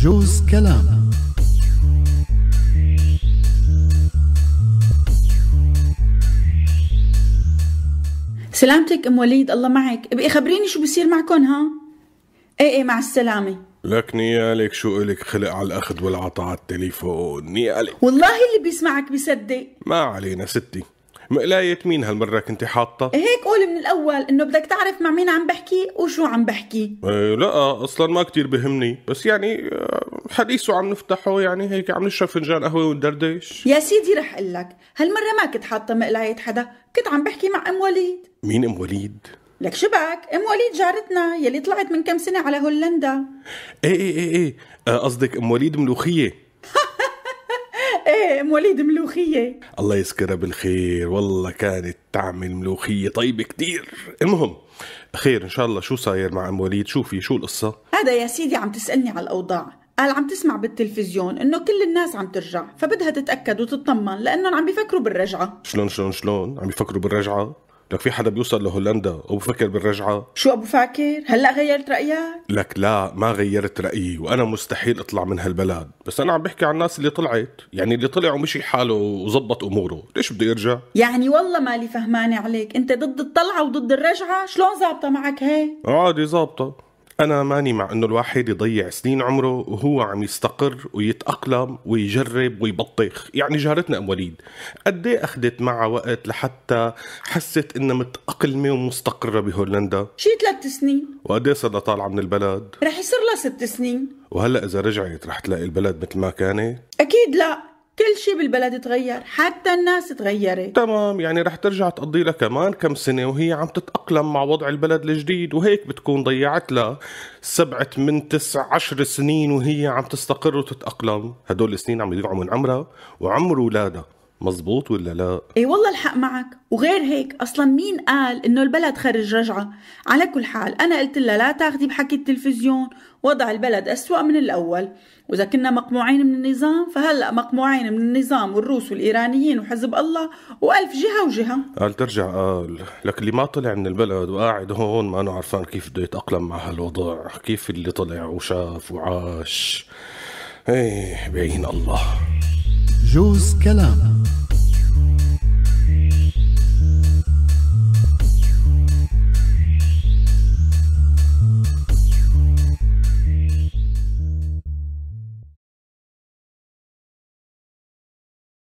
بجوز كلام سلامتك ام وليد الله معك ابقي خبريني شو بصير معكم ها ايه ايه مع السلامه لك نيالك شو إلك خلق على الأخذ والعطاء على التليفون نيالك والله اللي بيسمعك بيصدق ما علينا ستي مقلاية مين هالمرة كنت حاطة؟ هيك قول من الأول إنه بدك تعرف مع مين عم بحكي وشو عم بحكي إيه لا أصلا ما كتير بهمني بس يعني آه، حديثه عم نفتحه يعني هيك عم نشرب فنجان قهوة وندردش يا سيدي رح أقول لك هالمرة ما كنت حاطة مقلاية حدا كنت عم بحكي مع أم وليد مين أم وليد؟ لك شبك ام وليد جارتنا يلي طلعت من كم سنه على هولندا ايه ايه ايه ايه آه، قصدك ام وليد ملوخيه ام وليد ملوخيه الله يذكرها بالخير والله كانت تعمل ملوخيه طيبه كتير المهم خير ان شاء الله شو صاير مع ام وليد شوفي شو القصه هذا يا سيدي عم تسالني على الاوضاع قال عم تسمع بالتلفزيون انه كل الناس عم ترجع فبدها تتاكد وتطمن لانهم عم بيفكروا بالرجعه شلون شلون شلون عم بيفكروا بالرجعه لك في حدا بيوصل لهولندا وبفكر بالرجعه شو ابو فاكر هلا غيرت رايك لك لا ما غيرت رايي وانا مستحيل اطلع من هالبلد بس انا عم بحكي عن الناس اللي طلعت يعني اللي طلع ومشي حاله وظبط اموره ليش بده يرجع يعني والله مالي فهمانه عليك انت ضد الطلعه وضد الرجعه شلون زابطه معك هي عادي زابطه أنا ماني مع إنه الواحد يضيع سنين عمره وهو عم يستقر ويتأقلم ويجرب ويبطيخ، يعني جارتنا أم وليد قد إيه أخذت معها وقت لحتى حست إنها متأقلمة ومستقرة بهولندا؟ شي ثلاث سنين وقد إيه صدى طالعة من البلد؟ رح يصير لها ست سنين وهلا إذا رجعت رح تلاقي البلد مثل ما كانت؟ أكيد لا كل شيء بالبلد تغير حتى الناس تغيرت تمام يعني رح ترجع تقضي لها كمان كم سنة وهي عم تتأقلم مع وضع البلد الجديد وهيك بتكون ضيعت لها سبعة من تسع عشر سنين وهي عم تستقر وتتأقلم هدول السنين عم يضيعوا من عمرها وعمر أولادها مزبوط ولا لا؟ اي والله الحق معك وغير هيك اصلا مين قال انه البلد خرج رجعه على كل حال انا قلت لها لا تاخدي بحكي التلفزيون وضع البلد أسوأ من الاول واذا كنا مقموعين من النظام فهلا مقموعين من النظام والروس والايرانيين وحزب الله والف جهه وجهه قال ترجع قال لك اللي ما طلع من البلد وقاعد هون ما أنا عرفان كيف بده يتاقلم مع هالوضع كيف اللي طلع وشاف وعاش ايه بعين الله جوز كلامه